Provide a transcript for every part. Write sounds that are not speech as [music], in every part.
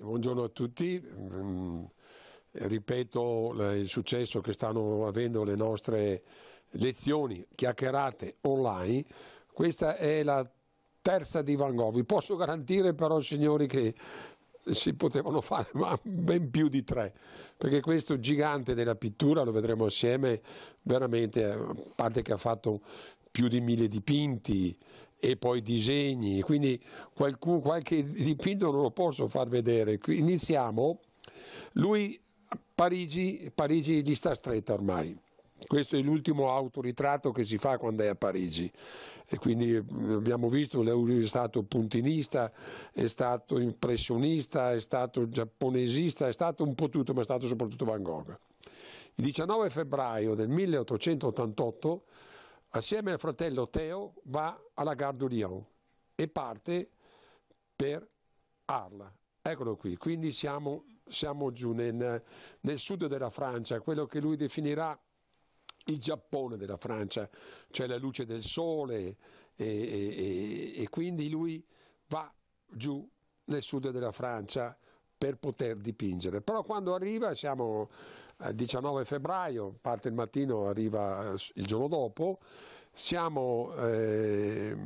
Buongiorno a tutti, mm, ripeto il successo che stanno avendo le nostre lezioni chiacchierate online, questa è la terza di Van Gogh, vi posso garantire però signori che si potevano fare ma ben più di tre, perché questo gigante della pittura lo vedremo assieme veramente, a parte che ha fatto più di mille dipinti, e poi disegni, quindi qualcun, qualche dipinto non lo posso far vedere. Iniziamo, lui Parigi, Parigi gli sta stretta ormai. Questo è l'ultimo autoritratto che si fa quando è a Parigi e quindi mm, abbiamo visto che è stato puntinista, è stato impressionista, è stato giapponesista, è stato un po' tutto ma è stato soprattutto Van Gogh. Il 19 febbraio del 1888 Assieme al fratello Teo va alla Gare du Lyon e parte per Arles. Eccolo qui, quindi siamo, siamo giù nel, nel sud della Francia, quello che lui definirà il Giappone della Francia, cioè la luce del sole e, e, e, quindi lui va giù nel sud della Francia per poter dipingere. Però quando arriva siamo 19 eh, febbraio, parte il mattino, arriva eh, il giorno dopo, siamo eh,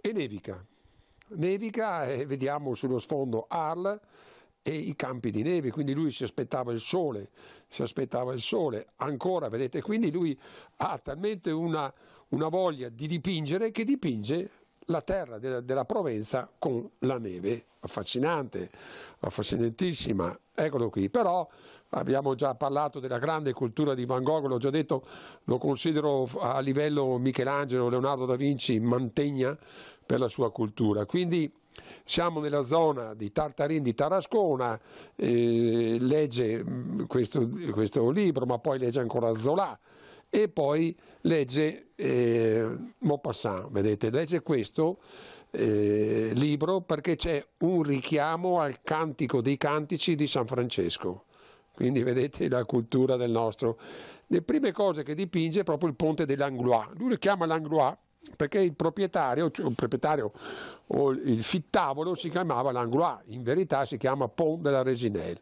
e nevica, nevica e vediamo sullo sfondo Arl e i campi di neve, quindi lui si aspettava il sole, si aspettava il sole, ancora vedete, quindi lui ha talmente una, una voglia di dipingere che dipinge la terra della, della Provenza con la neve, affascinante, affascinantissima, eccolo qui, però abbiamo già parlato della grande cultura di Van Gogh, l'ho già detto, lo considero a livello Michelangelo, Leonardo da Vinci, mantegna per la sua cultura, quindi siamo nella zona di Tartarin di Tarascona, eh, legge mm, questo, questo libro, ma poi legge ancora Zola, e poi legge eh, Maupassant, vedete, legge questo eh, libro perché c'è un richiamo al cantico dei cantici di San Francesco. Quindi vedete la cultura del nostro. Le prime cose che dipinge è proprio il ponte dell'Anglois. Lui lo chiama l'Anglois perché il proprietario, cioè il proprietario, o il fittavolo si chiamava l'Anglois, in verità si chiama Pont de la Reginelle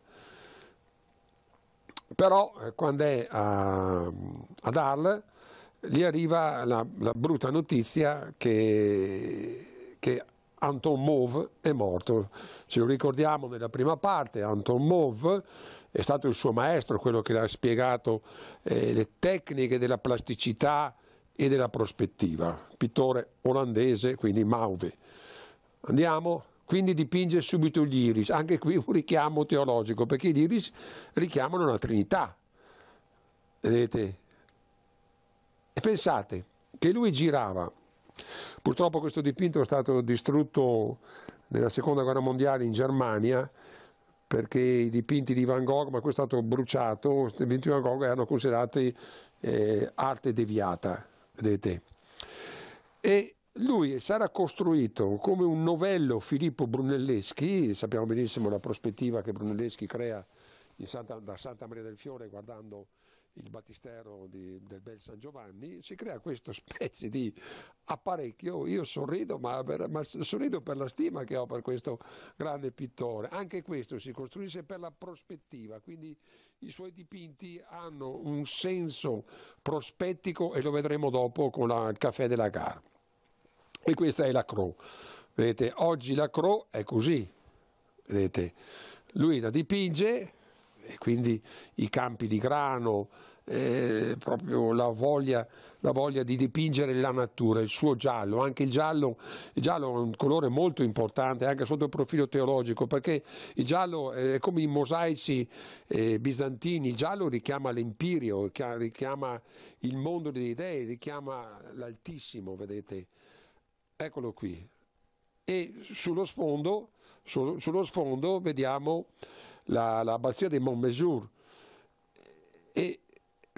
però eh, quando è a, ehm, ad Arles gli arriva la, la brutta notizia che, che Anton Mauve è morto. Ce lo ricordiamo nella prima parte, Anton Mauve è stato il suo maestro, quello che le ha spiegato eh, le tecniche della plasticità e della prospettiva, pittore olandese, quindi Mauve. Andiamo quindi dipinge subito gli iris, anche qui un richiamo teologico, perché gli iris richiamano la Trinità. Vedete? E pensate che lui girava, purtroppo questo dipinto è stato distrutto nella seconda guerra mondiale in Germania, perché i dipinti di Van Gogh, ma questo è stato bruciato, i dipinti di Van Gogh erano considerati eh, arte deviata, vedete. E lui sarà costruito come un novello Filippo Brunelleschi, sappiamo benissimo la prospettiva che Brunelleschi crea Santa, da Santa Maria del Fiore guardando il battistero di, del bel San Giovanni, si crea questa [laughs] specie di apparecchio, io sorrido, ma, per, ma sorrido per la stima che ho per questo grande pittore, anche questo si costruisce per la prospettiva, quindi i suoi dipinti hanno un senso prospettico e lo vedremo dopo con la Caffè della Gara. E questa è la Crow. Vedete, oggi la Crow è così. Vedete, lui la dipinge e quindi i campi di grano, eh, proprio la voglia, la voglia, di dipingere la natura, il suo giallo, anche il giallo, il giallo è un colore molto importante anche sotto il profilo teologico perché il giallo è come i mosaici eh, bizantini, il giallo richiama l'empirio, richiama il mondo dei dei, richiama l'altissimo, vedete eccolo qui, e sullo sfondo, su, sullo sfondo vediamo l'abbazia la di Montmesur e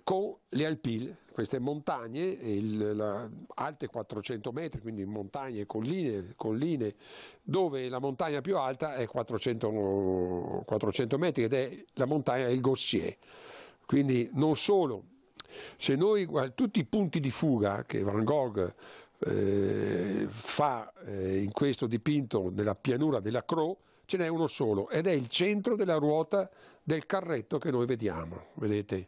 con le Alpine, queste montagne il, la, alte 400 metri, quindi montagne, colline, colline, dove la montagna più alta è 400, 400 metri ed è la montagna del Gossier. Quindi non solo, se noi tutti i punti di fuga che Van Gogh eh, fa eh, in questo dipinto nella pianura della Crow, ce n'è uno solo ed è il centro della ruota del carretto che noi vediamo. Vedete?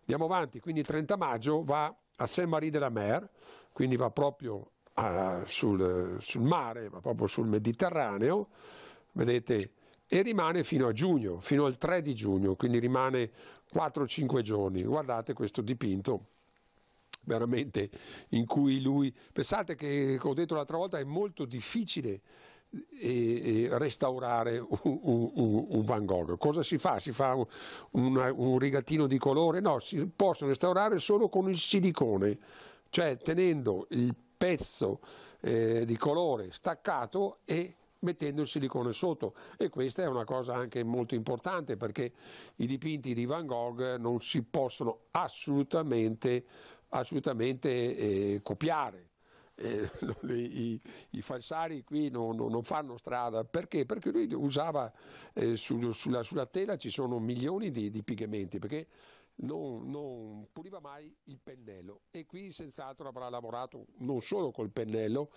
Andiamo avanti, quindi il 30 maggio va a Saint-Marie de la Mer, quindi va proprio a, ah, sul, sul mare, va proprio sul Mediterraneo, vedete? E rimane fino a giugno, fino al 3 di giugno, quindi rimane 4-5 giorni. Guardate questo dipinto veramente, in cui lui... Pensate che, come ho detto l'altra volta, è molto difficile e, eh, e eh, restaurare un, un, un, Van Gogh. Cosa si fa? Si fa un, un, rigatino di colore? No, si possono restaurare solo con il silicone, cioè tenendo il pezzo eh, di colore staccato e mettendo il silicone sotto e questa è una cosa anche molto importante perché i dipinti di Van Gogh non si possono assolutamente assolutamente eh, copiare. Eh, [laughs] i, i, falsari qui non, non, fanno strada perché? Perché lui usava eh, su, sulla, sulla, tela ci sono milioni di, di pigmenti perché non, non, puliva mai il pennello e qui senz'altro avrà lavorato non solo col pennello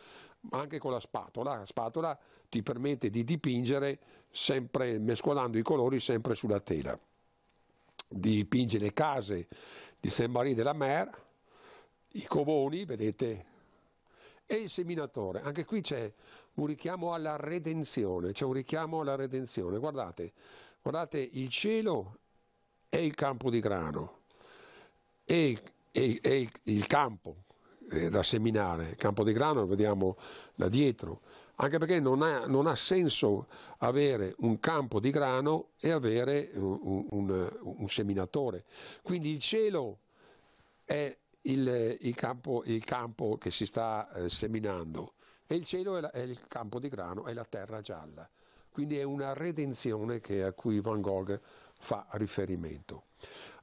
ma anche con la spatola. La spatola ti permette di dipingere sempre mescolando i colori sempre sulla tela. Dipinge le case di Saint-Marie de la Mer i covoni, vedete, e il seminatore. Anche qui c'è un richiamo alla redenzione, c'è un richiamo alla redenzione. Guardate, guardate il cielo è il campo di grano, è il, è, è il, il campo eh, da seminare, il campo di grano lo vediamo da dietro, anche perché non ha, non ha senso avere un campo di grano e avere un, un, un seminatore. Quindi il cielo è il, il, campo, il campo, che si sta eh, seminando e il cielo è, la, è, il campo di grano e la terra gialla. Quindi è una redenzione che, a cui Van Gogh fa riferimento.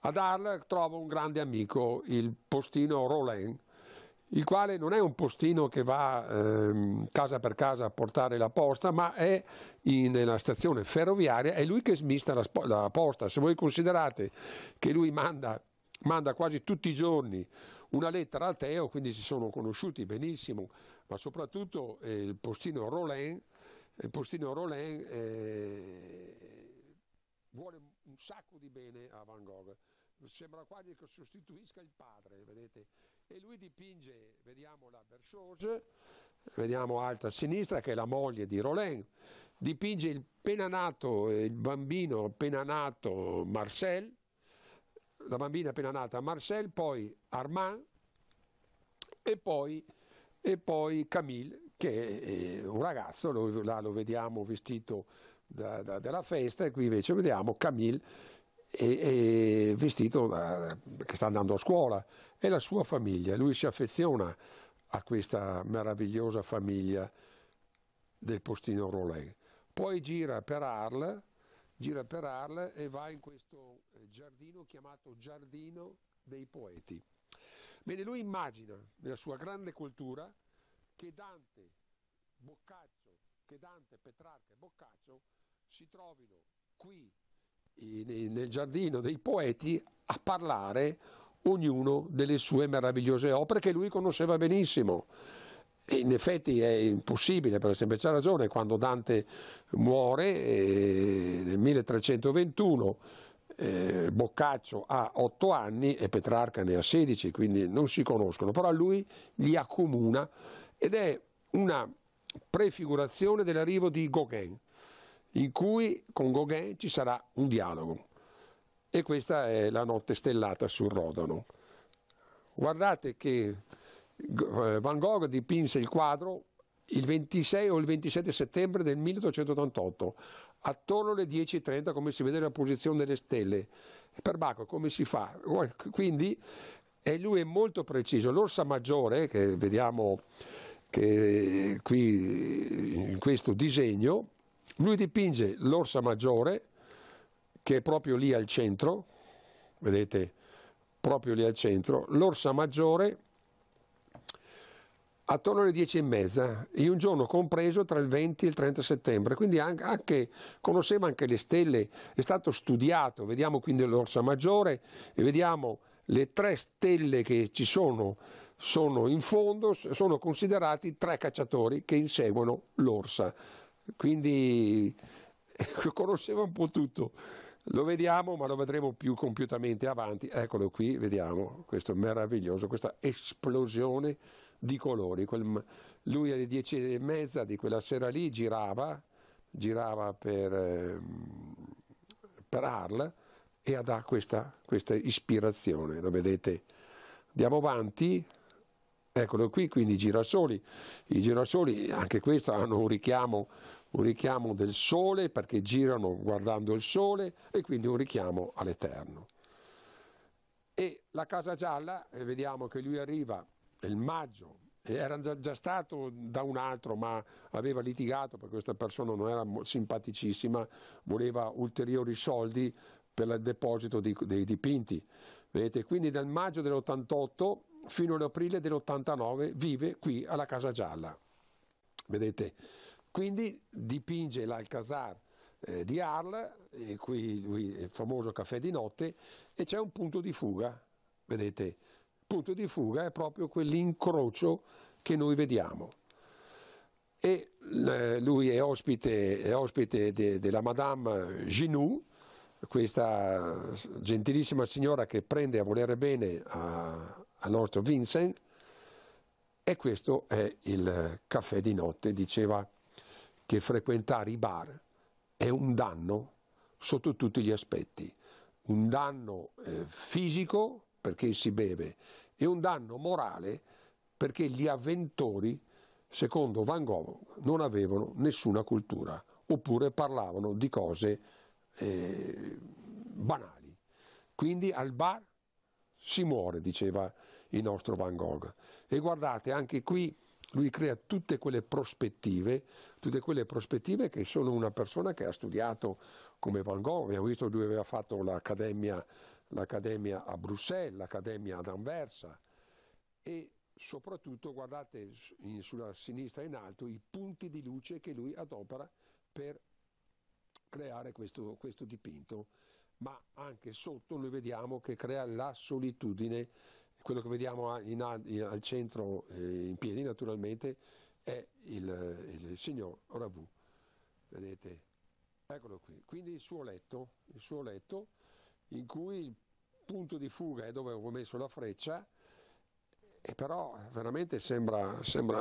Ad Arles trova un grande amico, il postino Roland, il quale non è un postino che va eh, casa per casa a portare la posta, ma è in, nella stazione ferroviaria, è lui che smista la, la, posta. Se voi considerate che lui manda manda quasi tutti i giorni una lettera a Teo, quindi si sono conosciuti benissimo, ma soprattutto eh, il postino Roland, il postino Roland eh, vuole un sacco di bene a Van Gogh, sembra quasi che sostituisca il padre, vedete? E lui dipinge, vediamo la Berchose, vediamo alta a sinistra che è la moglie di Roland, dipinge il appena nato, eh, il bambino appena nato Marcel, la bambina appena nata, Marcel, poi Armand e poi, e poi Camille, che è eh, un ragazzo, lo, là lo vediamo vestito da, da, dalla festa e qui invece vediamo Camille e, e vestito da, che sta andando a scuola e la sua famiglia. Lui si affeziona a questa meravigliosa famiglia del postino Rolet. Poi gira per Arles gira per Arles e va in questo eh, giardino chiamato Giardino dei Poeti. Bene, lui immagina nella sua grande cultura che Dante, Boccaccio, che Dante, Petrarca e Boccaccio si trovino qui nel giardino dei poeti a parlare ognuno delle sue meravigliose opere che lui conosceva benissimo in effetti è impossibile per la semplice ragione, quando Dante muore eh, nel 1321 eh, Boccaccio ha 8 anni e Petrarca ne ha 16, quindi non si conoscono, però lui li accomuna ed è una prefigurazione dell'arrivo di Gauguin, in cui con Gauguin ci sarà un dialogo e questa è la notte stellata sul Rodano. Guardate che eh, Van Gogh dipinse il quadro il 26 o il 27 settembre del 1888, attorno alle 10.30 come si vede la posizione delle stelle. Per Bacco come si fa? Quindi e lui è molto preciso. L'orsa maggiore che vediamo che qui in questo disegno, lui dipinge l'orsa maggiore che è proprio lì al centro, vedete, proprio lì al centro, l'orsa maggiore attorno alle 10 e mezza, in un giorno compreso tra il 20 e il 30 settembre, quindi anche, anche conosceva anche le stelle, è stato studiato, vediamo quindi l'Orsa Maggiore e vediamo le tre stelle che ci sono, sono in fondo, sono considerati tre cacciatori che inseguono l'Orsa, quindi [laughs] conosceva un po' tutto. Lo vediamo, ma lo vedremo più compiutamente avanti. Eccolo qui, vediamo questo meraviglioso, questa esplosione di colori. lui alle dieci e mezza di quella sera lì girava, girava per, ehm, per Arles e ha questa, questa ispirazione, lo vedete? Andiamo avanti, eccolo qui, quindi i girasoli, i girasoli anche questo hanno un richiamo, un richiamo del sole perché girano guardando il sole e quindi un richiamo all'Eterno. E la Casa Gialla, vediamo che lui arriva il maggio, era già, già, stato da un altro ma aveva litigato perché questa persona non era simpaticissima, voleva ulteriori soldi per il deposito di, dei dipinti. Vedete? Quindi dal maggio dell'88 fino all'aprile dell'89 vive qui alla Casa Gialla. Vedete? Quindi dipinge l'Alcazar eh, di Arles, qui, qui il famoso caffè di notte, e c'è un punto di fuga, vedete? punto di fuga è proprio quell'incrocio che noi vediamo. E eh, lui è ospite, è ospite de, della Madame Ginou, questa gentilissima signora che prende a volere bene al nostro Vincent, e questo è il caffè di notte. Diceva che frequentare i bar è un danno sotto tutti gli aspetti, un danno eh, fisico, perché si beve e un danno morale perché gli avventori, secondo Van Gogh, non avevano nessuna cultura oppure parlavano di cose eh, banali. Quindi al bar si muore, diceva il nostro Van Gogh. E guardate, anche qui lui crea tutte quelle prospettive, tutte quelle prospettive che sono una persona che ha studiato come Van Gogh, abbiamo visto che lui aveva fatto l'accademia l'Accademia a Bruxelles, l'Accademia ad Anversa e soprattutto guardate in, sulla sinistra in alto i punti di luce che lui adopera per creare questo, questo dipinto, ma anche sotto noi vediamo che crea la solitudine, quello che vediamo in, in, al centro eh, in piedi naturalmente è il, il signor Ravù, vedete, eccolo qui, quindi il suo letto, il suo letto in cui il punto di fuga è dove avevo messo la freccia, e però veramente sembra, sembra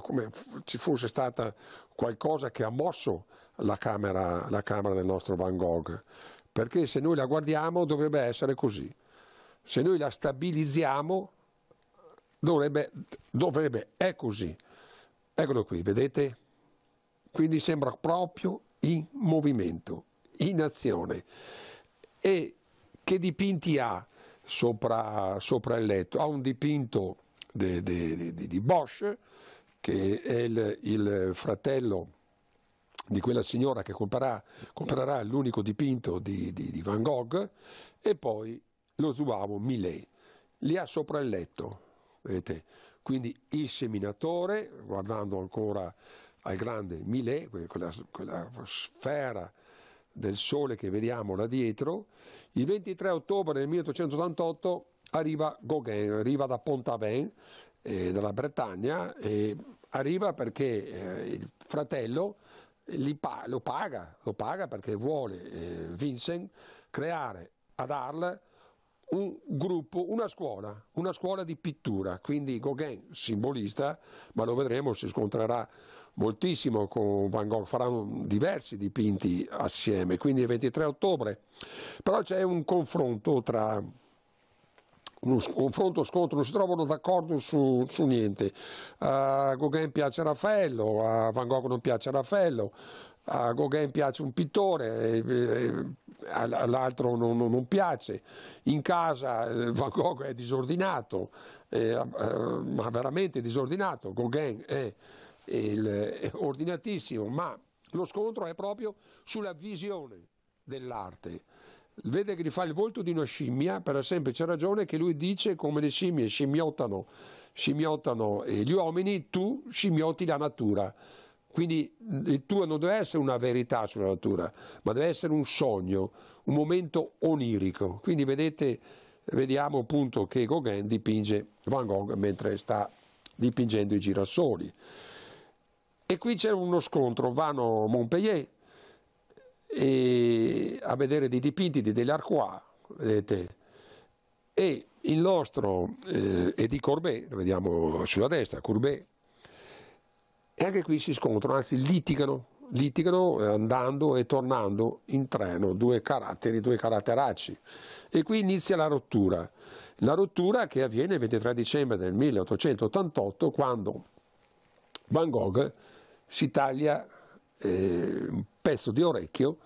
come ci fosse stata qualcosa che ha mosso la camera, la camera del nostro Van Gogh, perché se noi la guardiamo dovrebbe essere così, se noi la stabilizziamo dovrebbe, dovrebbe è così. Eccolo qui, vedete? Quindi sembra proprio in movimento, in azione. E che dipinti ha sopra, sopra il letto? Ha un dipinto di, di, di, di Bosch, che è il, il, fratello di quella signora che comprerà, comprerà l'unico dipinto di, Van Gogh, e poi lo zuavo Millet. Li ha sopra il letto, vedete? Quindi il seminatore, guardando ancora al grande Millet, quella, quella sfera del sole che vediamo là dietro, il 23 ottobre del 1888 arriva Gauguin, arriva da Pontavin, eh, dalla Bretagna, eh, arriva perché eh, il fratello pa- lo, paga, lo paga perché vuole eh, Vincent creare ad Arles un gruppo, una scuola, una scuola di pittura, quindi Gauguin simbolista, ma lo vedremo, si scontrerà moltissimo con Van Gogh, faranno diversi dipinti assieme, quindi il 23 ottobre. Però c'è un confronto tra un confronto scontro, non si trovano d'accordo su, su, niente. A Gauguin piace Raffaello, a Van Gogh non piace Raffaello, a Gauguin piace un pittore, all'altro non, non, piace. In casa eh, Van Gogh è disordinato, è, eh, ma veramente disordinato, Gauguin è il, eh, ordinatissimo, ma lo scontro è proprio sulla visione dell'arte. Vede che gli fa il volto di una scimmia per la semplice ragione che lui dice come le scimmie scimmiottano, scimmiottano eh, gli uomini, tu scimmioti la natura. Quindi il tuo non deve essere una verità sulla natura, ma deve essere un sogno, un momento onirico. Quindi vedete, vediamo appunto che Gauguin dipinge Van Gogh mentre sta dipingendo i girasoli. E qui c'è uno scontro, vanno Montpellier a vedere dei dipinti di Delarcois, vedete, e il nostro eh, è di Courbet, lo vediamo sulla destra, Courbet, e anche qui si scontrano, anzi litigano, litigano eh, andando e tornando in treno, due caratteri, due caratteracci. E qui inizia la rottura, la rottura che avviene il 23 dicembre del 1888 quando Van Gogh si taglia eh, un pezzo di orecchio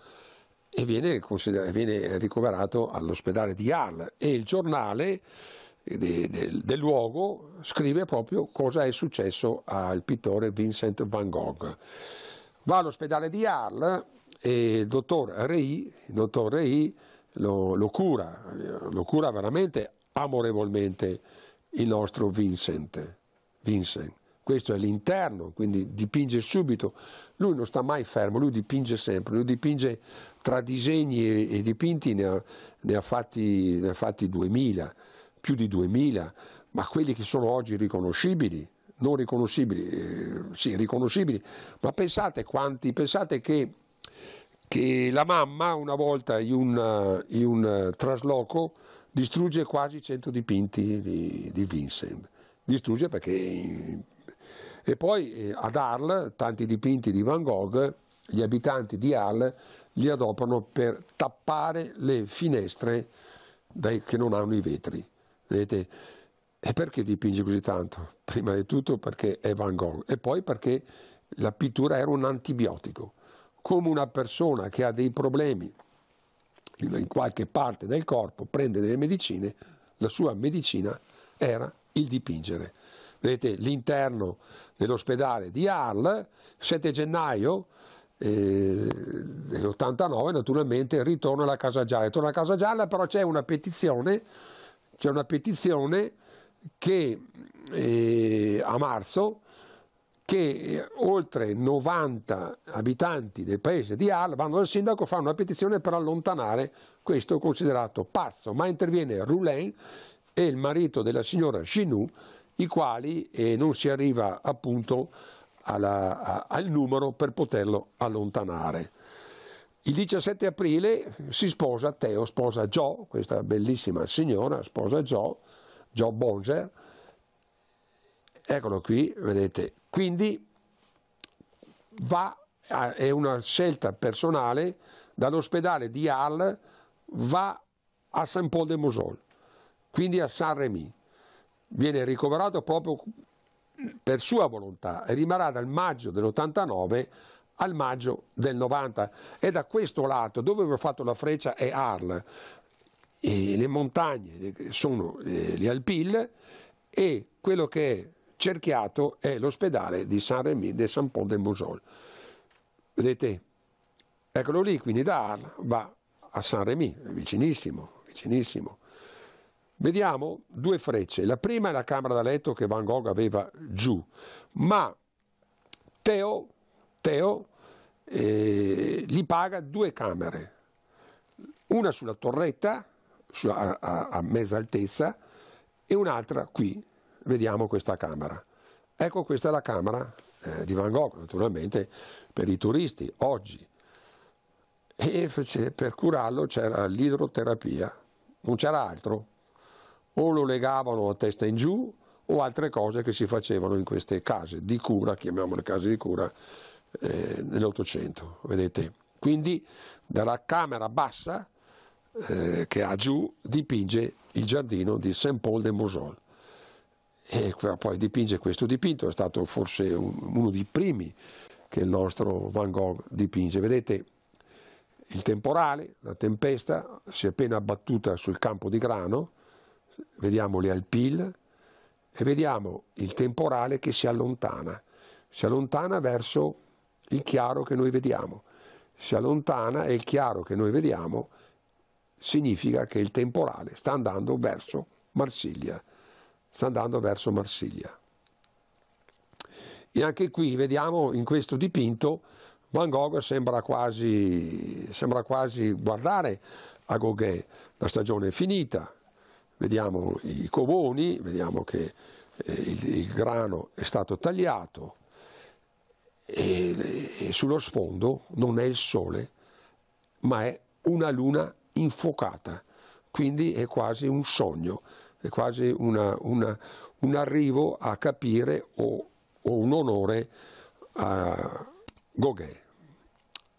e viene, viene ricoverato all'ospedale di Arles e il giornale eh, de, de, del luogo scrive proprio cosa è successo al pittore Vincent van Gogh. Va all'ospedale di Arles e il dottor Rey, il dottor Rei lo, lo, cura, lo cura veramente amorevolmente il nostro Vincent. Vincent questo è l'interno, quindi dipinge subito, lui non sta mai fermo, lui dipinge sempre, lui dipinge tra disegni e, dipinti, ne ha, ne ha, fatti, ne ha fatti 2000, più di 2000, ma quelli che sono oggi riconoscibili, non riconoscibili, eh, sì, riconoscibili, ma pensate quanti, pensate che, che la mamma una volta in un, in un trasloco distrugge quasi 100 dipinti di, di Vincent, distrugge perché e poi eh, ad Arles, tanti dipinti di Van Gogh, gli abitanti di Arles li adoperano per tappare le finestre dai, che non hanno i vetri. Vedete? E perché dipinge così tanto? Prima di tutto perché è Van Gogh e poi perché la pittura era un antibiotico. Come una persona che ha dei problemi in qualche parte del corpo prende delle medicine, la sua medicina era il dipingere vedete l'interno dell'ospedale di Arles, 7 gennaio eh, naturalmente ritorna alla Casa Gialla, ritorna alla Casa Gialla però c'è una petizione, c'è una petizione che eh, a marzo che eh, oltre 90 abitanti del paese di Al vanno dal sindaco e fanno una petizione per allontanare questo considerato pazzo, ma interviene Roulin e il marito della signora Chinou i quali eh, non si arriva appunto alla, a, al numero per poterlo allontanare. Il 17 aprile si sposa Teo, sposa Jo, questa bellissima signora sposa Jo, Jo Bonger, eccolo qui, vedete, quindi va, è una scelta personale, dall'ospedale di Arles va a Saint-Paul-de-Mosol, quindi a Saint-Rémy viene ricoverato proprio per sua volontà e rimarrà dal maggio dell'89 al maggio del 90 e da questo lato dove ho fatto la freccia è Arles e le montagne eh, sono eh, le Alpilles e quello che è cerchiato è l'ospedale di Saint-Rémy de Saint-Pont de Mosol vedete eccolo lì quindi da Arles va a Saint-Rémy vicinissimo vicinissimo Vediamo due frecce. La prima è la camera da letto che Van Gogh aveva giù, ma Teo, Teo eh, gli paga due camere, una sulla torretta, sulla, a, a mezza altezza, e un'altra qui. Vediamo questa camera. Ecco questa è la camera eh, di Van Gogh, naturalmente per i turisti, oggi. E fece, per curarlo c'era l'idroterapia, non c'era altro o lo legavano a testa in giù o altre cose che si facevano in queste case di cura, chiamiamole case di cura, eh, nell'Ottocento, vedete. Quindi dalla camera bassa eh, che ha giù dipinge il giardino di Saint Paul de Mosol e poi dipinge questo dipinto, è stato forse uno dei primi che il nostro Van Gogh dipinge. Vedete il temporale, la tempesta si è appena abbattuta sul campo di grano, vediamo le alpil e vediamo il temporale che si allontana, si allontana verso il chiaro che noi vediamo, si allontana e il chiaro che noi vediamo significa che il temporale sta andando verso Marsiglia, sta andando verso Marsiglia. E anche qui vediamo in questo dipinto Van Gogh sembra quasi, sembra quasi guardare a Gauguin, la stagione è finita, vediamo i covoni, vediamo che eh, il, il grano è stato tagliato e, e sullo sfondo non è il sole ma è una luna infuocata, quindi è quasi un sogno, è quasi una, una, un arrivo a capire o, o un onore a Gauguin.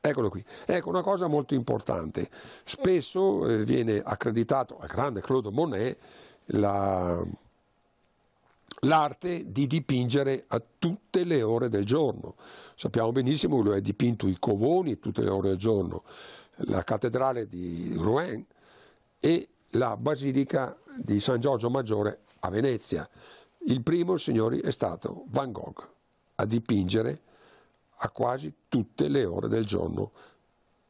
Eccolo qui. Ecco una cosa molto importante. Spesso eh, viene accreditato al grande Claude Monet la, l'arte di dipingere a tutte le ore del giorno. Sappiamo benissimo che lui ha dipinto i covoni tutte le ore del giorno, la cattedrale di Rouen e la basilica di San Giorgio Maggiore a Venezia. Il primo, signori, è stato Van Gogh a dipingere a quasi tutte le ore del giorno.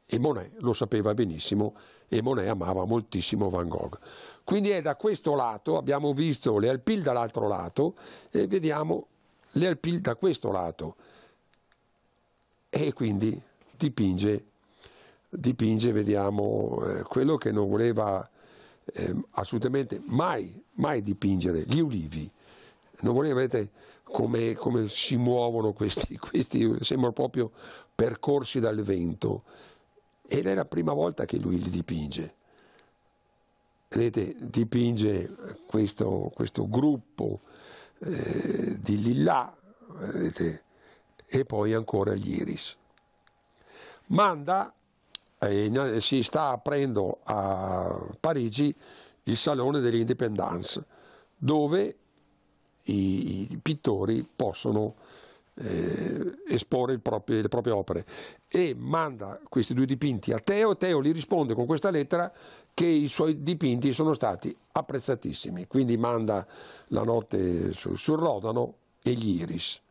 E Monet lo sapeva benissimo e Monet amava moltissimo Van Gogh. Quindi è da questo lato, abbiamo visto le Alpil dall'altro lato e vediamo le Alpil da questo lato. E quindi dipinge, dipinge vediamo, eh, quello che non voleva eh, assolutamente mai, mai dipingere, gli ulivi. Non voleva, vedete, come, come si muovono questi, [laughs] questi, sembrano proprio percorsi dal vento. Ed è la prima volta che lui li dipinge. Vedete, dipinge questo, questo gruppo eh, di lillà, vedete, e poi ancora gli iris. Manda, eh, eh si sta aprendo a Parigi il Salone dell'Independence, dove i, i pittori possono eh, esporre proprio, le proprie opere e manda questi due dipinti a Teo, Teo gli risponde con questa lettera che i suoi dipinti sono stati apprezzatissimi, quindi manda la notte sul, sul Rodano e gli Iris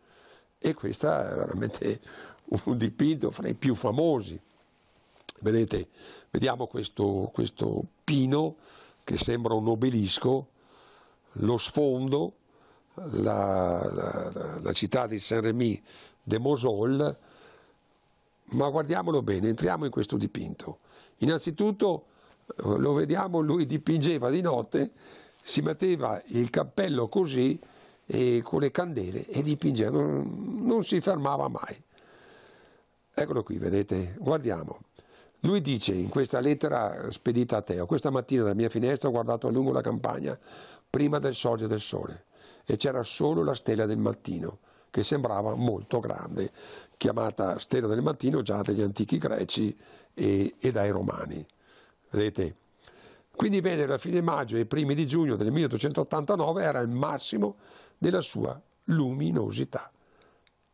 e questo è veramente un dipinto fra i più famosi. Vedete, vediamo questo, questo pino che sembra un obelisco, lo sfondo la, la, la città di Saint-Rémy de Mosol, ma guardiamolo bene, entriamo in questo dipinto. Innanzitutto eh, lo vediamo, lui dipingeva di notte, si metteva il cappello così e con le candele e dipingeva, non, non si fermava mai. Eccolo qui, vedete, guardiamo. Lui dice in questa lettera spedita a Teo, questa mattina dalla mia finestra ho guardato a lungo la campagna prima del sorgere del sole e c'era solo la stella del mattino, che sembrava molto grande, chiamata stella del mattino già dagli antichi greci e, e dai romani. Vedete? Quindi Venere alla fine maggio e i primi di giugno del 1889 era il massimo della sua luminosità.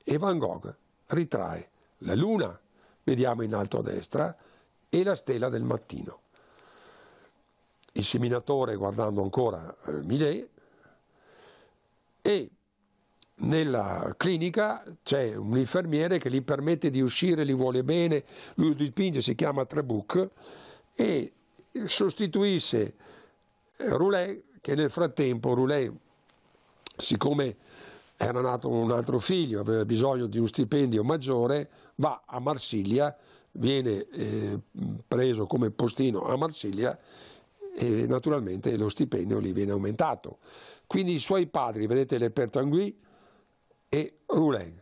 E Van Gogh ritrae la luna, vediamo in alto a destra, e la stella del mattino. Il seminatore, guardando ancora eh, Millet, e nella clinica c'è un infermiere che gli permette di uscire, li vuole bene, lui lo dipinge, si chiama Trebuc e sostituisce Roulet che nel frattempo Roulet, siccome era nato un altro figlio, aveva bisogno di un stipendio maggiore, va a Marsiglia, viene eh, preso come postino a Marsiglia e naturalmente lo stipendio gli viene aumentato. Quindi i suoi padri, vedete Le Pertanguy e Roulin.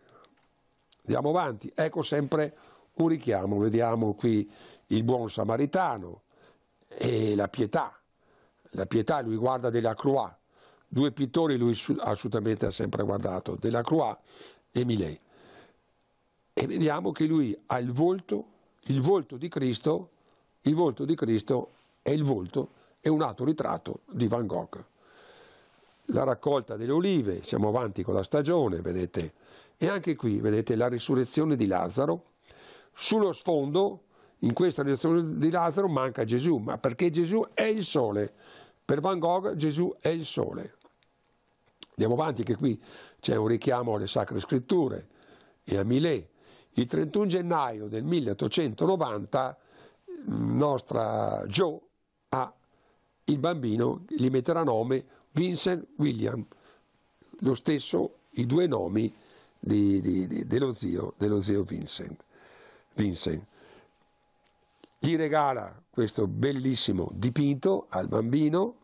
Andiamo avanti, ecco sempre un richiamo, vediamo qui il buon samaritano e la pietà. La pietà lui guarda della Croix, due pittori lui assolutamente ha sempre guardato, della Croix e Millet. E vediamo che lui ha il volto, il volto di Cristo, il volto di Cristo è il volto, è un altro ritratto di Van Gogh la raccolta delle olive, siamo avanti con la stagione, vedete, e anche qui vedete la risurrezione di Lazzaro, sullo sfondo in questa risurrezione di Lazzaro manca Gesù, ma perché Gesù è il sole, per Van Gogh Gesù è il sole. Andiamo avanti che qui c'è un richiamo alle sacre scritture e a Milè. Il 31 gennaio del 1890 mm, nostra Jo ha il bambino, gli metterà nome Vincent William, lo stesso, i due nomi di, di, di, dello, zio, dello zio Vincent. Vincent. Gli regala questo bellissimo dipinto al bambino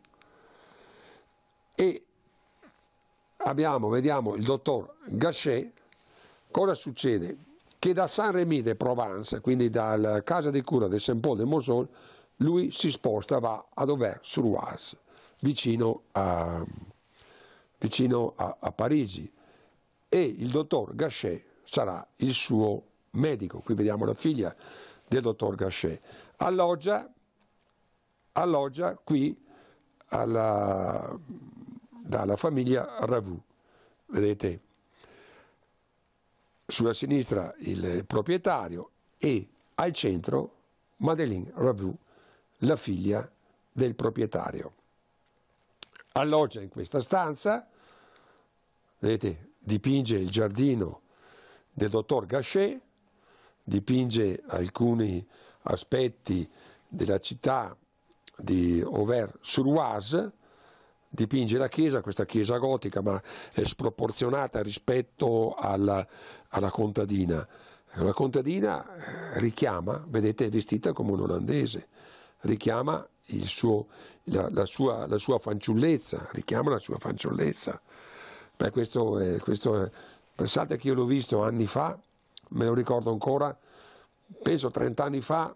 e abbiamo, vediamo il dottor Gachet, cosa succede? Che da Saint-Rémy de Provence, quindi dalla casa di cura del Saint-Paul de Mosol, lui si sposta, va ad Auvers-sur-Oise vicino a, vicino a, a Parigi e il dottor Gachet sarà il suo medico, qui vediamo la figlia del dottor Gachet, alloggia, alloggia qui alla, dalla famiglia Ravù, vedete, sulla sinistra il proprietario e al centro Madeleine Ravù, la figlia del proprietario alloggia in questa stanza, vedete, dipinge il giardino del dottor Gachet, dipinge alcuni aspetti della città di Auvers-sur-Oise, dipinge la chiesa, questa chiesa gotica, ma è sproporzionata rispetto alla, alla contadina. La contadina richiama, vedete, è vestita come un olandese, richiama suo, la, la, sua, la, sua, fanciullezza, richiama la sua fanciullezza. Beh, questo è, questo è, pensate che io l'ho visto anni fa, me lo ricordo ancora, penso 30 anni fa,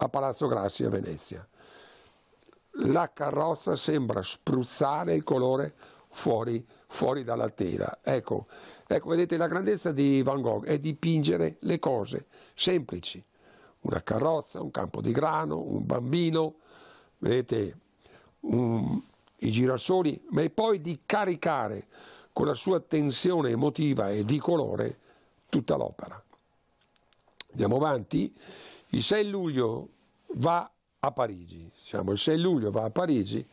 a Palazzo Grassi a Venezia. La carrozza sembra spruzzare il colore fuori, fuori dalla tela. Ecco, ecco, vedete, la grandezza di Van Gogh è dipingere le cose semplici. Una carrozza, un campo di grano, un bambino, vedete, um, i girasoli, ma e poi di caricare con la sua tensione emotiva e di colore tutta l'opera. Andiamo avanti, il 6 luglio va a Parigi, diciamo, il 6 luglio va a Parigi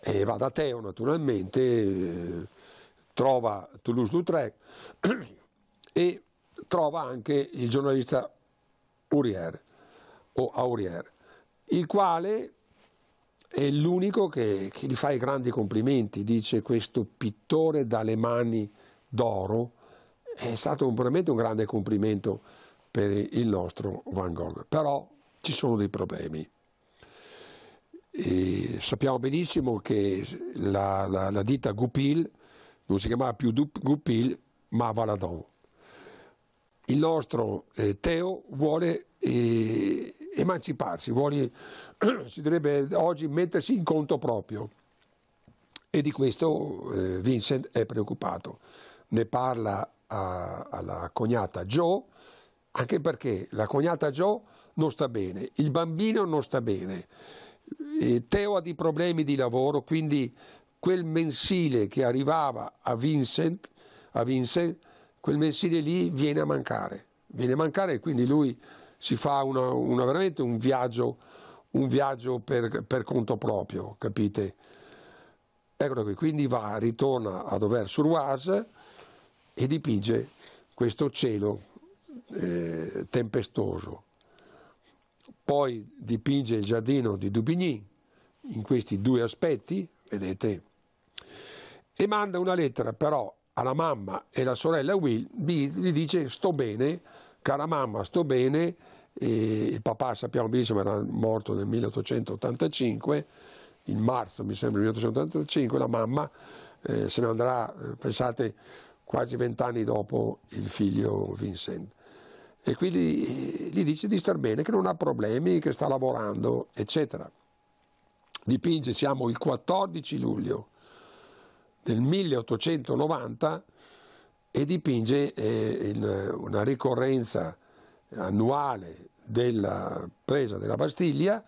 e va da Teo naturalmente, eh, trova Toulouse-Lautrec [clears throat] e trova anche il giornalista Aurier o Aurier il quale è l'unico che, che, gli fa i grandi complimenti, dice questo pittore dalle mani d'oro, è stato veramente un grande complimento per il nostro Van Gogh, però ci sono dei problemi. E sappiamo benissimo che la, la, la ditta Goupil non si chiamava più Goupil ma Valadon. Il nostro eh, Teo vuole eh, emanciparsi, vuole, [clears throat] si direbbe oggi mettersi in conto proprio e di questo eh, Vincent è preoccupato. Ne parla a, alla cognata Joe, anche perché la cognata Joe non sta bene, il bambino non sta bene, e Teo ha dei problemi di lavoro, quindi quel mensile che arrivava a Vincent, a Vincent quel mensile lì viene a mancare, viene a mancare e quindi lui si fa una, una, veramente un viaggio, un viaggio per, per, conto proprio, capite? Eccolo qui, quindi va, ritorna a dover sur Oise e dipinge questo cielo eh, tempestoso. Poi dipinge il giardino di Dubigny in questi due aspetti, vedete, e manda una lettera però alla mamma e alla sorella Will, gli dice sto bene, cara mamma sto bene, e il papà, sappiamo benissimo, era morto nel 1885, in marzo mi sembra 1885, la mamma eh, se ne andrà, eh, pensate, quasi vent'anni dopo il figlio Vincent. E quindi eh, gli dice di star bene, che non ha problemi, che sta lavorando, eccetera. Dipinge, siamo il 14 luglio del 1890 e dipinge eh, il, una ricorrenza annuale della presa della Bastiglia,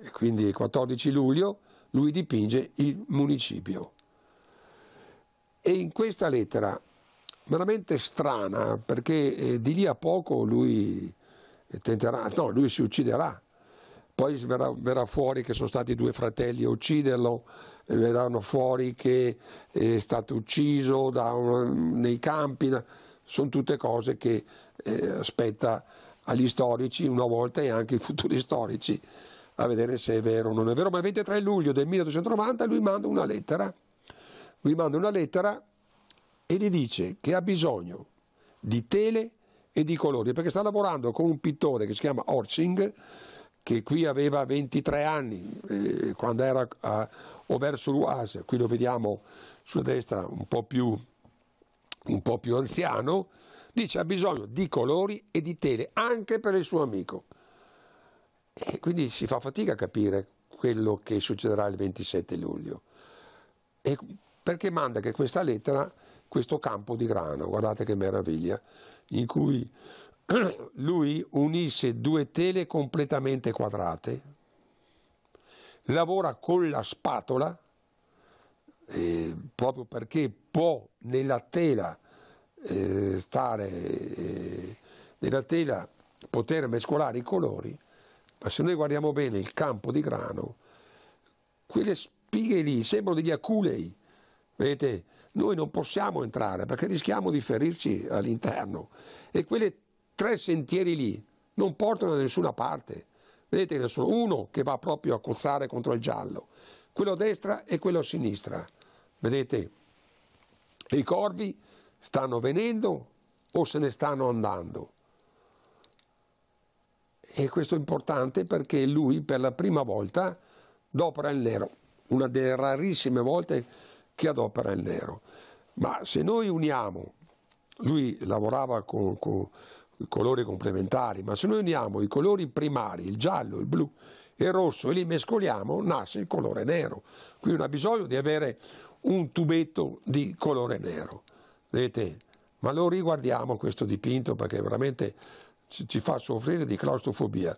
e quindi il 14 luglio, lui dipinge il municipio. E in questa lettera, veramente strana, perché eh, di lì a poco lui eh, tenterà, no, lui si ucciderà, poi verrà, verrà, fuori che sono stati due fratelli a ucciderlo, eh, verranno fuori che è stato ucciso da, nei campi, sono tutte cose che eh, aspetta agli storici, una volta e anche ai futuri storici, a vedere se è vero o non è vero. Ma il 23 luglio del 1890 lui manda una lettera, lui manda una lettera e gli dice che ha bisogno di tele e di colori, perché sta lavorando con un pittore che si chiama Orching, che qui aveva 23 anni eh, quando era a overs sur qui lo vediamo sulla destra un po' più, un po più anziano, Dice ha bisogno di colori e di tele anche per il suo amico. E quindi si fa fatica a capire quello che succederà il 27 luglio. E perché manda che questa lettera, questo campo di grano, guardate che meraviglia, in cui [clears throat] lui unisse due tele completamente quadrate, lavora con la spatola, eh, proprio perché può nella tela eh, stare eh, nella tela, poter mescolare i colori, ma se noi guardiamo bene il campo di grano, quelle spighe lì sembrano degli aculei, vedete? Noi non possiamo entrare perché rischiamo di ferirci all'interno e quei tre sentieri lì non portano da nessuna parte. Vedete che sono uno che va proprio a cozzare contro il giallo, quello a destra e quello a sinistra. Vedete? E i corvi stanno venendo o se ne stanno andando. E questo è importante perché lui per la prima volta adopera il nero, una delle rarissime volte che adopera il nero. Ma se noi uniamo, lui lavorava con, con colori complementari, ma se noi uniamo i colori primari, il giallo, il blu e il rosso, e li mescoliamo, nasce il colore nero. Qui non ha bisogno di avere un tubetto di colore nero. Vedete? Ma lo riguardiamo questo dipinto perché veramente ci fa soffrire di claustrofobia.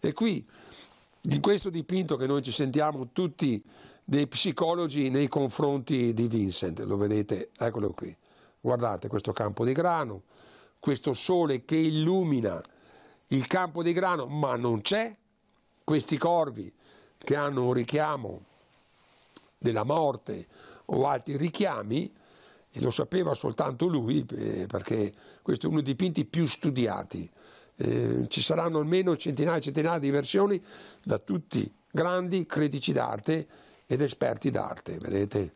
E qui, in questo dipinto che noi ci sentiamo tutti dei psicologi nei confronti di Vincent, lo vedete, eccolo qui. Guardate questo campo di grano, questo sole che illumina il campo di grano, ma non c'è, questi corvi che hanno un richiamo della morte o altri richiami, e lo sapeva soltanto lui eh, perché questo è uno dei dipinti più studiati. Eh, ci saranno almeno centinaia e centinaia di versioni da tutti grandi critici d'arte ed esperti d'arte, vedete?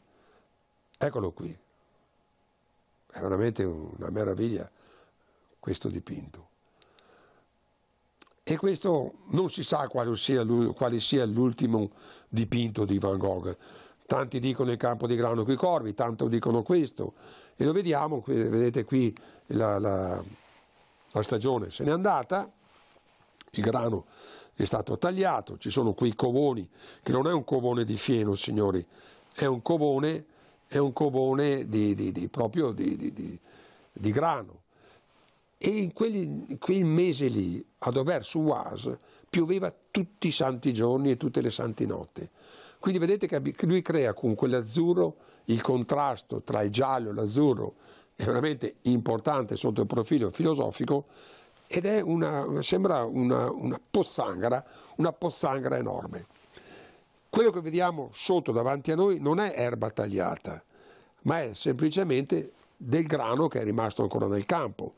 Eccolo qui. È veramente una meraviglia questo dipinto. E questo non si sa quale sia, quale sia l'ultimo dipinto di Van Gogh, tanti dicono il campo di grano con i corvi, tanto dicono questo, e lo vediamo, vedete qui la, la, la stagione se n'è andata, il grano è stato tagliato, ci sono quei covoni, che non è un covone di fieno, signori, è un covone, è un covone di, di, di, proprio di, grano. E in, quelli, quel mese lì, ad Over su Oise, pioveva tutti i santi giorni e tutte le santi notti. Quindi vedete che lui crea con quell'azzurro il contrasto tra il giallo e l'azzurro, è veramente importante sotto il profilo filosofico ed è una, sembra una, una pozzanghera, una pozzanghera enorme. Quello che vediamo sotto davanti a noi non è erba tagliata, ma è semplicemente del grano che è rimasto ancora nel campo,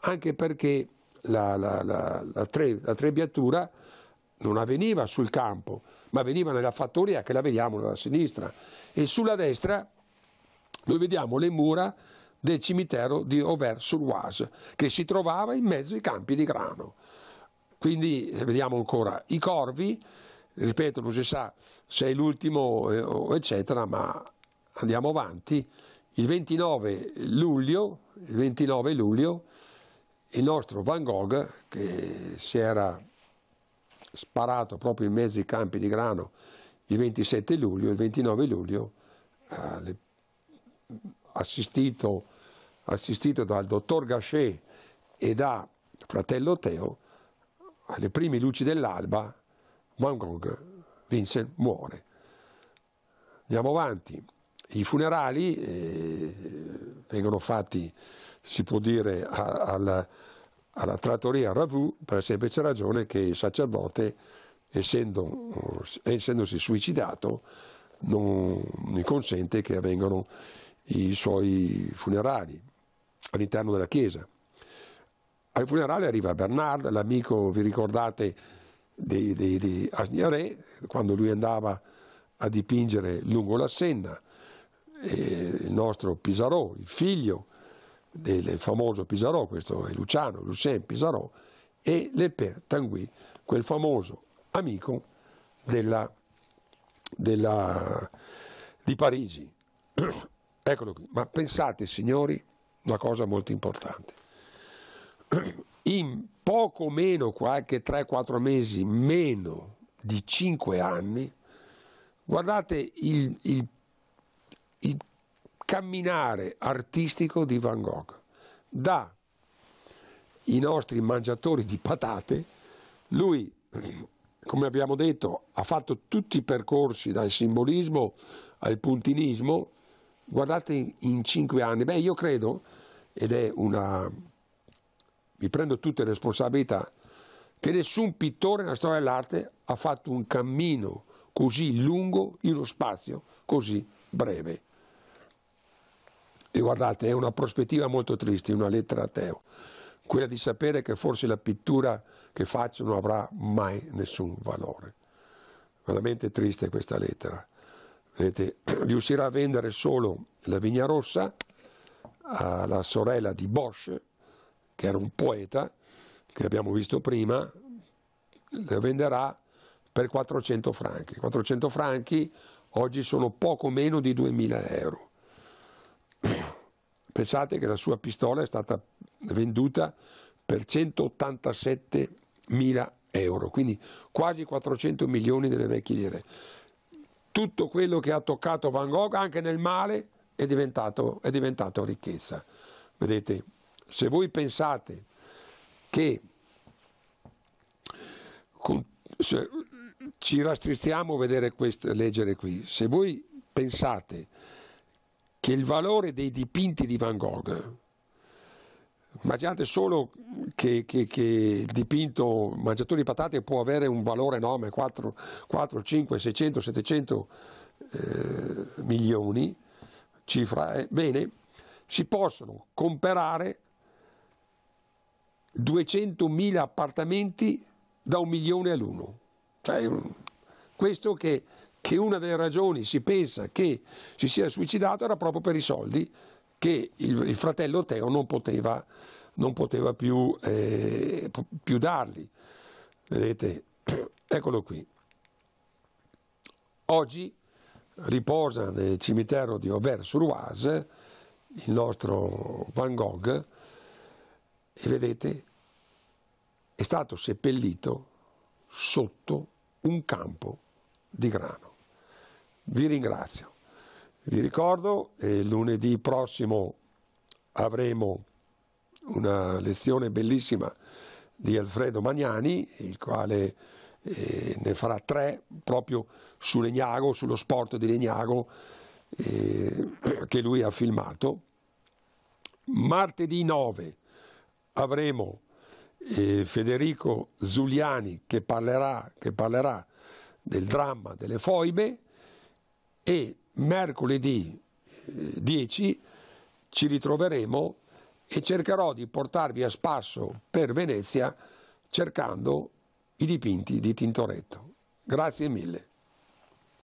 anche perché la, la, la, la tre, trebbiatura non avveniva sul campo, ma veniva nella fattoria che la vediamo alla sinistra e sulla destra noi vediamo le mura del cimitero di Auvers-sur-Oise che si trovava in mezzo ai campi di grano. Quindi eh, vediamo ancora i corvi, ripeto non si sa se è l'ultimo eh, eccetera, ma andiamo avanti. Il 29 luglio, il 29 luglio il nostro Van Gogh che si era sparato proprio in mezzo ai campi di grano il 27 luglio, il 29 luglio, eh, assistito, assistito dal dottor Gachet e da fratello Teo, alle prime luci dell'alba, Van Gogh, Vincent, muore. Andiamo avanti. I funerali eh, vengono fatti, si può dire, al alla trattoria Ravù per la semplice ragione che il sacerdote, essendo, eh, essendosi suicidato, non gli consente che avvengano i suoi funerali all'interno della chiesa. Al funerale arriva Bernard, l'amico, vi ricordate, di, di, di Agnaré, quando lui andava a dipingere lungo la Senna, il nostro Pisarò, il figlio, del, famoso Pisarò, questo è Luciano, Lucien Pisarò, e Leper Tanguy, quel famoso amico della, della, di Parigi. [clears throat] Eccolo qui. Ma pensate, signori, una cosa molto importante. [clears throat] In poco meno, qualche 3-4 mesi, meno di 5 anni, guardate il, il, il camminare artistico di Van Gogh. Da i nostri mangiatori di patate, lui, come abbiamo detto, ha fatto tutti i percorsi dal simbolismo al puntinismo, guardate in cinque anni, beh io credo, ed è una... mi prendo tutte le responsabilità, che nessun pittore nella storia dell'arte ha fatto un cammino così lungo in uno spazio così breve. E guardate, è una prospettiva molto triste, una lettera a Teo, quella di sapere che forse la pittura che faccio non avrà mai nessun valore. Veramente triste questa lettera. Vedete, [clears throat] riuscirà a vendere solo la vigna rossa alla sorella di Bosch, che era un poeta, che abbiamo visto prima, la venderà per 400 franchi. 400 franchi oggi sono poco meno di 2000 euro. Pensate che la sua pistola è stata venduta per 187 mila euro, quindi quasi 400 milioni delle vecchie lire. Tutto quello che ha toccato Van Gogh, anche nel male, è diventato, è diventato ricchezza. Vedete, se voi pensate che con, cioè, ci rastriziamo a leggere qui, se voi pensate che il valore dei dipinti di Van Gogh, immaginate solo che, che, che il dipinto Mangiatore di patate può avere un valore enorme, 4, 4 5, 600, 700 eh, milioni, cifra, eh, bene, si possono comprare 200.000 appartamenti da un milione all'uno. Cioè, questo che che una delle ragioni si pensa che si sia suicidato era proprio per i soldi che il, il fratello Teo non poteva, non poteva più, eh, più dargli. Vedete, [clears throat] eccolo qui. Oggi riposa nel cimitero di Auvers-sur-Oise il nostro Van Gogh e vedete è stato seppellito sotto un campo di grano. Vi ringrazio. Vi ricordo, eh, lunedì prossimo avremo una lezione bellissima di Alfredo Magnani, il quale eh, ne farà tre proprio su Legnago, sullo sport di Legnago eh, che lui ha filmato. Martedì 9 avremo eh, Federico Zuliani che parlerà, che parlerà del dramma delle foibe e mercoledì 10 eh, ci ritroveremo e cercherò di portarvi a spasso per Venezia cercando i dipinti di Tintoretto. Grazie mille.